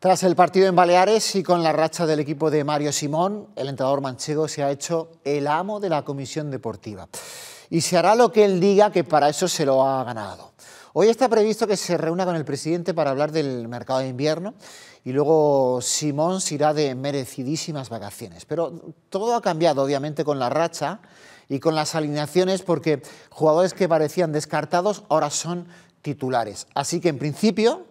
Tras el partido en Baleares y con la racha del equipo de Mario Simón, el entrenador manchego se ha hecho el amo de la comisión deportiva y se hará lo que él diga que para eso se lo ha ganado. Hoy está previsto que se reúna con el presidente para hablar del mercado de invierno y luego Simón se irá de merecidísimas vacaciones. Pero todo ha cambiado obviamente con la racha y con las alineaciones porque jugadores que parecían descartados ahora son titulares. Así que en principio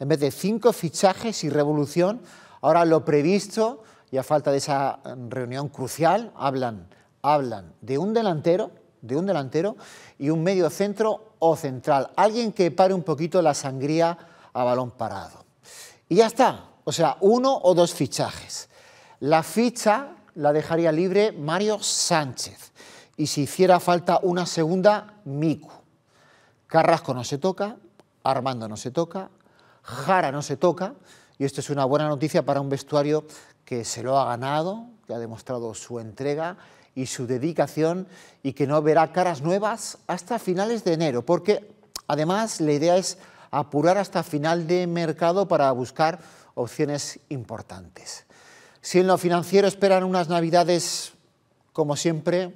en vez de cinco fichajes y revolución, ahora lo previsto, y a falta de esa mm, reunión crucial, hablan, hablan de un delantero, de un delantero y un medio centro o central, alguien que pare un poquito la sangría a balón parado. Y ya está, o sea, uno o dos fichajes. La ficha la dejaría libre Mario Sánchez y si hiciera falta una segunda, Miku. Carrasco no se toca, Armando no se toca, Jara no se toca y esto es una buena noticia para un vestuario que se lo ha ganado, que ha demostrado su entrega y su dedicación y que no verá caras nuevas hasta finales de enero, porque además la idea es apurar hasta final de mercado para buscar opciones importantes. Si en lo financiero esperan unas navidades, como siempre,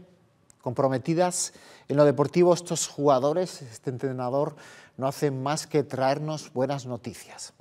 comprometidas en lo deportivo, estos jugadores, este entrenador, no hacen más que traernos buenas noticias.